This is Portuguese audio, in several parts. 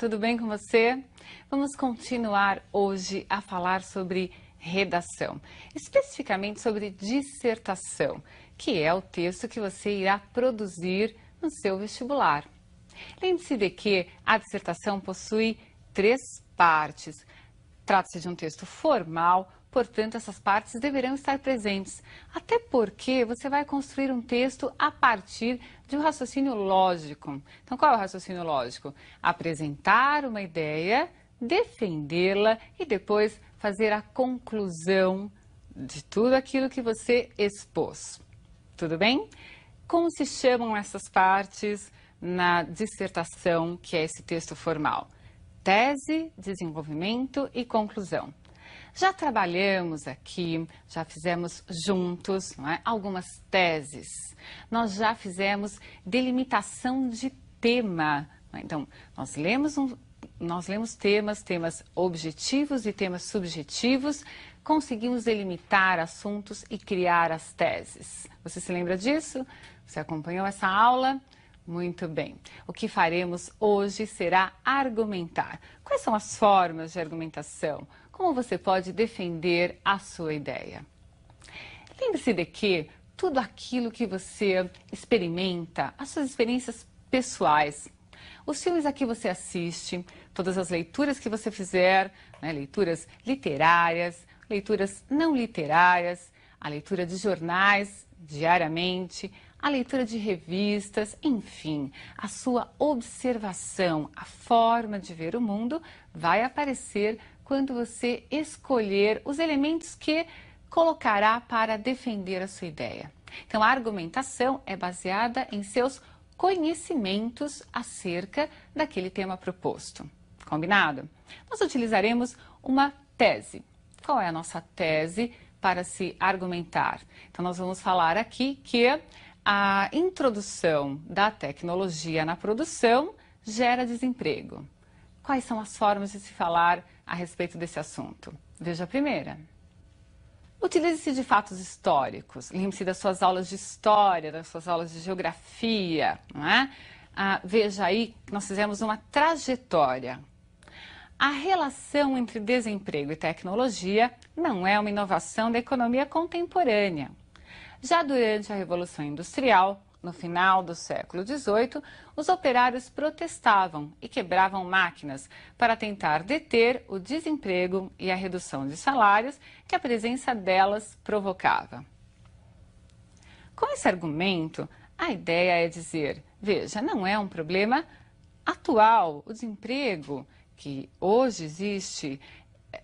Tudo bem com você? Vamos continuar hoje a falar sobre redação, especificamente sobre dissertação, que é o texto que você irá produzir no seu vestibular. Lembre-se de que a dissertação possui três partes. Trata-se de um texto formal, Portanto, essas partes deverão estar presentes. Até porque você vai construir um texto a partir de um raciocínio lógico. Então, qual é o raciocínio lógico? Apresentar uma ideia, defendê-la e depois fazer a conclusão de tudo aquilo que você expôs. Tudo bem? Como se chamam essas partes na dissertação, que é esse texto formal? Tese, desenvolvimento e conclusão. Já trabalhamos aqui, já fizemos juntos é? algumas teses, nós já fizemos delimitação de tema. É? Então, nós lemos, um, nós lemos temas, temas objetivos e temas subjetivos, conseguimos delimitar assuntos e criar as teses. Você se lembra disso? Você acompanhou essa aula? Muito bem. O que faremos hoje será argumentar. Quais são as formas de argumentação? como você pode defender a sua ideia. Lembre-se de que tudo aquilo que você experimenta, as suas experiências pessoais, os filmes a que você assiste, todas as leituras que você fizer, né, leituras literárias, leituras não literárias, a leitura de jornais diariamente, a leitura de revistas, enfim, a sua observação, a forma de ver o mundo vai aparecer quando você escolher os elementos que colocará para defender a sua ideia. Então, a argumentação é baseada em seus conhecimentos acerca daquele tema proposto. Combinado? Nós utilizaremos uma tese. Qual é a nossa tese para se argumentar? Então, nós vamos falar aqui que a introdução da tecnologia na produção gera desemprego. Quais são as formas de se falar a respeito desse assunto? Veja a primeira. Utilize-se de fatos históricos. Lembre-se das suas aulas de história, das suas aulas de geografia. Não é? ah, veja aí que nós fizemos uma trajetória. A relação entre desemprego e tecnologia não é uma inovação da economia contemporânea. Já durante a Revolução Industrial, no final do século XVIII, os operários protestavam e quebravam máquinas para tentar deter o desemprego e a redução de salários que a presença delas provocava. Com esse argumento, a ideia é dizer: veja, não é um problema atual. O desemprego que hoje existe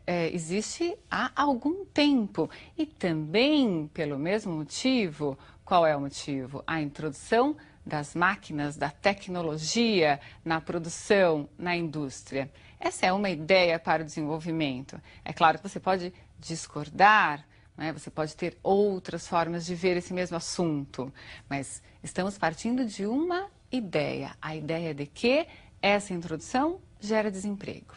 é, existe há algum tempo e também, pelo mesmo motivo, qual é o motivo? A introdução das máquinas, da tecnologia na produção, na indústria. Essa é uma ideia para o desenvolvimento. É claro que você pode discordar, né? você pode ter outras formas de ver esse mesmo assunto, mas estamos partindo de uma ideia: a ideia de que essa introdução gera desemprego.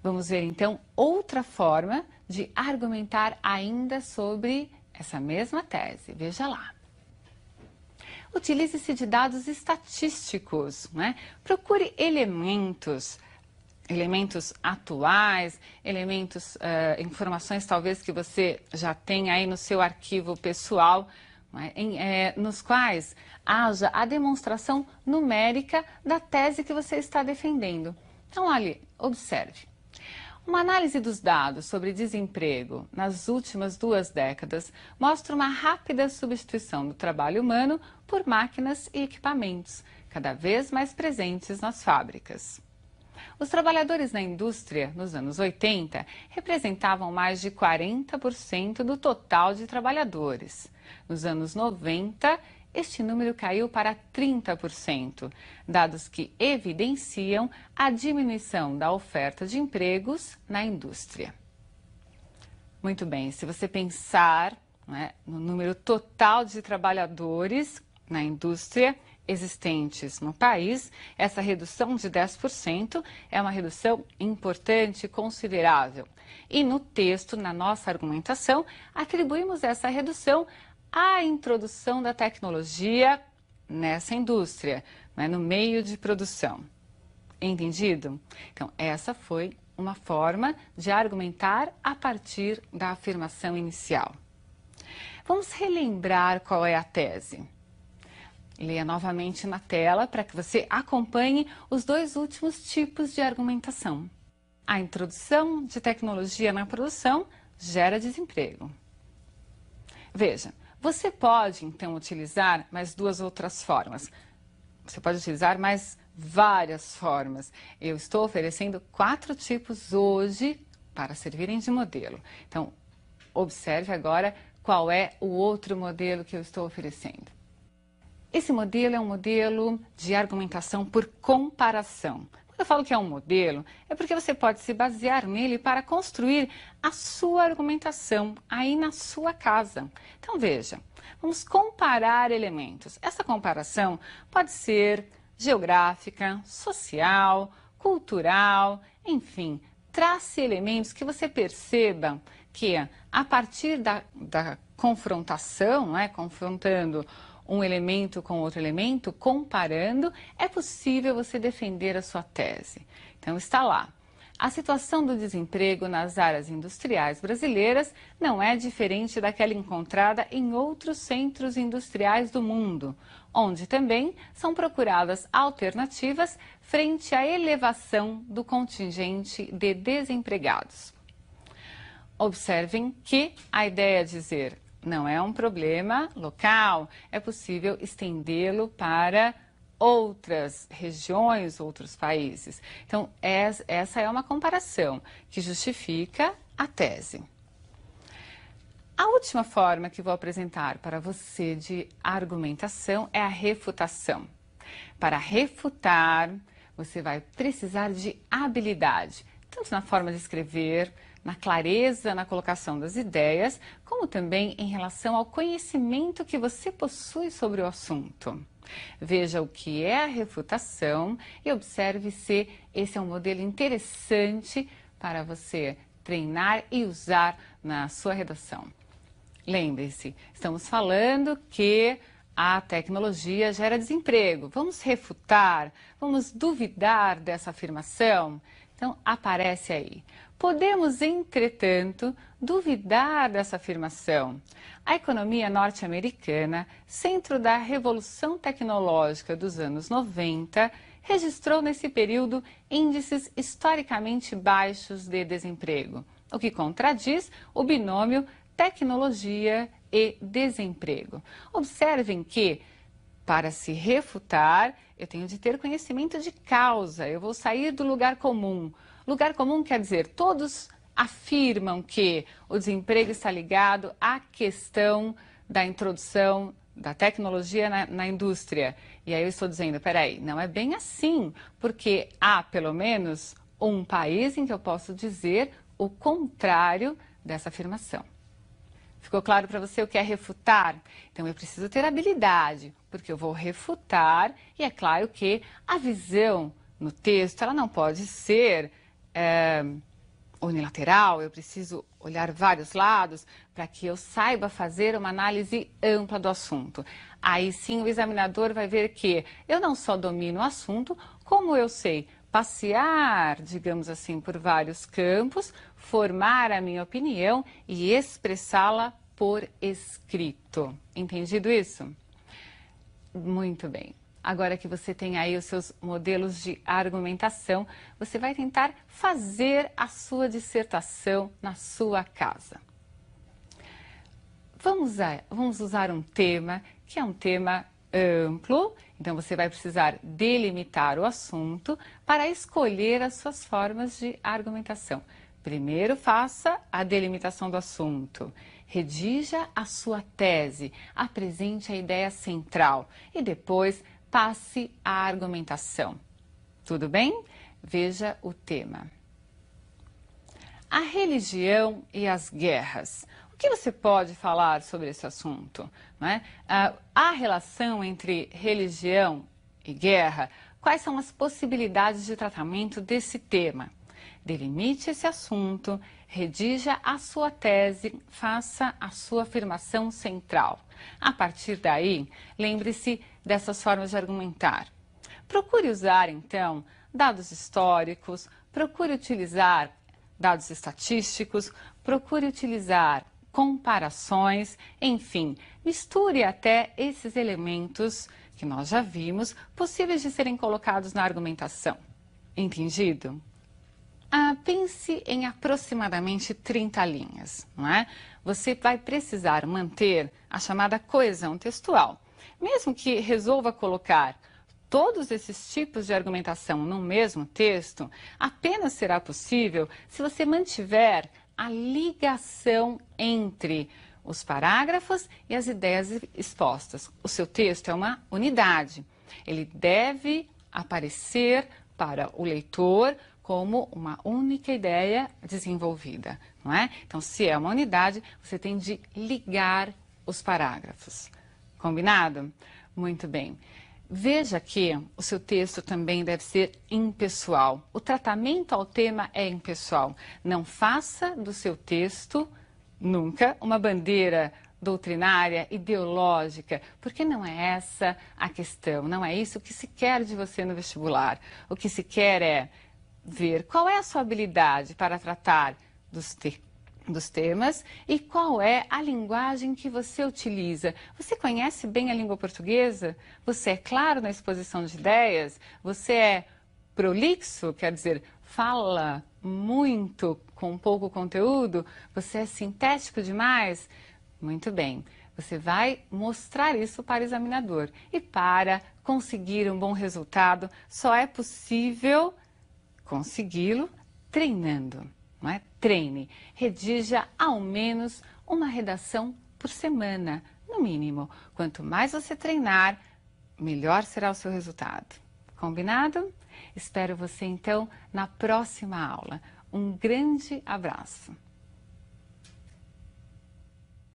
Vamos ver então outra forma de argumentar ainda sobre essa mesma tese. Veja lá. Utilize-se de dados estatísticos, né? procure elementos elementos atuais, elementos, uh, informações talvez que você já tenha aí no seu arquivo pessoal, né, em, é, nos quais haja a demonstração numérica da tese que você está defendendo. Então, olha, observe. Uma análise dos dados sobre desemprego nas últimas duas décadas mostra uma rápida substituição do trabalho humano por máquinas e equipamentos, cada vez mais presentes nas fábricas. Os trabalhadores na indústria, nos anos 80, representavam mais de 40% do total de trabalhadores. Nos anos 90, este número caiu para 30%, dados que evidenciam a diminuição da oferta de empregos na indústria. Muito bem, se você pensar né, no número total de trabalhadores na indústria existentes no país, essa redução de 10% é uma redução importante e considerável. E no texto, na nossa argumentação, atribuímos essa redução a introdução da tecnologia nessa indústria, né, no meio de produção. Entendido? Então, essa foi uma forma de argumentar a partir da afirmação inicial. Vamos relembrar qual é a tese. Leia novamente na tela para que você acompanhe os dois últimos tipos de argumentação. A introdução de tecnologia na produção gera desemprego. Veja, você pode, então, utilizar mais duas outras formas. Você pode utilizar mais várias formas. Eu estou oferecendo quatro tipos hoje para servirem de modelo. Então, observe agora qual é o outro modelo que eu estou oferecendo. Esse modelo é um modelo de argumentação por comparação eu falo que é um modelo, é porque você pode se basear nele para construir a sua argumentação aí na sua casa. Então veja, vamos comparar elementos. Essa comparação pode ser geográfica, social, cultural, enfim, trace elementos que você perceba que a partir da, da confrontação, né, confrontando um elemento com outro elemento, comparando, é possível você defender a sua tese. Então, está lá. A situação do desemprego nas áreas industriais brasileiras não é diferente daquela encontrada em outros centros industriais do mundo, onde também são procuradas alternativas frente à elevação do contingente de desempregados. Observem que a ideia dizer não é um problema local, é possível estendê-lo para outras regiões, outros países. Então, essa é uma comparação que justifica a tese. A última forma que vou apresentar para você de argumentação é a refutação. Para refutar, você vai precisar de habilidade, tanto na forma de escrever, na clareza na colocação das ideias, como também em relação ao conhecimento que você possui sobre o assunto. Veja o que é a refutação e observe se esse é um modelo interessante para você treinar e usar na sua redação. Lembre-se, estamos falando que a tecnologia gera desemprego. Vamos refutar, vamos duvidar dessa afirmação? Então, aparece aí. Podemos, entretanto, duvidar dessa afirmação. A economia norte-americana, centro da revolução tecnológica dos anos 90, registrou nesse período índices historicamente baixos de desemprego, o que contradiz o binômio tecnologia e desemprego. Observem que para se refutar, eu tenho de ter conhecimento de causa, eu vou sair do lugar comum. Lugar comum quer dizer, todos afirmam que o desemprego está ligado à questão da introdução da tecnologia na, na, indústria. E aí eu estou dizendo, peraí, não é bem assim, porque há pelo menos um país em que eu posso dizer o contrário dessa afirmação. Ficou claro para você o que é refutar? Então eu preciso ter habilidade, porque eu vou refutar e é claro que a visão no texto ela não pode ser é, unilateral. Eu preciso olhar vários lados para que eu saiba fazer uma análise ampla do assunto. Aí sim o examinador vai ver que eu não só domino o assunto, como eu sei passear, digamos assim, por vários campos, formar a minha opinião e expressá-la por escrito. Entendido isso? Muito bem. Agora que você tem aí os seus modelos de argumentação, você vai tentar fazer a sua dissertação na sua casa. Vamos, usar, vamos usar um tema que é um tema amplo, então você vai precisar delimitar o assunto para escolher as suas formas de argumentação. Primeiro, faça a delimitação do assunto redija a sua tese, apresente a ideia central e depois passe a argumentação. Tudo bem? Veja o tema. A religião e as guerras. O que você pode falar sobre esse assunto? Né? Ah, há A relação entre religião e guerra, quais são as possibilidades de tratamento desse tema? Delimite esse assunto, redija a sua tese, faça a sua afirmação central. A partir daí, lembre-se dessas formas de argumentar. Procure usar, então, dados históricos, procure utilizar dados estatísticos, procure utilizar comparações, enfim, misture até esses elementos que nós já vimos possíveis de serem colocados na argumentação. Entendido? Ah, pense em aproximadamente 30 linhas, não é? Você vai precisar manter a chamada coesão textual. Mesmo que resolva colocar todos esses tipos de argumentação no mesmo texto, apenas será possível se você mantiver a ligação entre os parágrafos e as ideias expostas. O seu texto é uma unidade. Ele deve aparecer para o leitor como uma única ideia desenvolvida, não é? Então, se é uma unidade, você tem de ligar os parágrafos. Combinado? Muito bem. Veja que o seu texto também deve ser impessoal. O tratamento ao tema é impessoal. Não faça do seu texto nunca uma bandeira doutrinária, ideológica, porque não é essa a questão, não é isso que se quer de você no vestibular. O que se quer é ver qual é a sua habilidade para tratar dos, te dos temas e qual é a linguagem que você utiliza. Você conhece bem a língua portuguesa? Você é claro na exposição de ideias? Você é prolixo, quer dizer, fala muito com pouco conteúdo? Você é sintético demais? Muito bem. Você vai mostrar isso para o examinador. E para conseguir um bom resultado, só é possível consegui-lo treinando. Não é? Treine, redija ao menos uma redação por semana, no mínimo. Quanto mais você treinar, melhor será o seu resultado. Combinado? Espero você então na próxima aula. Um grande abraço!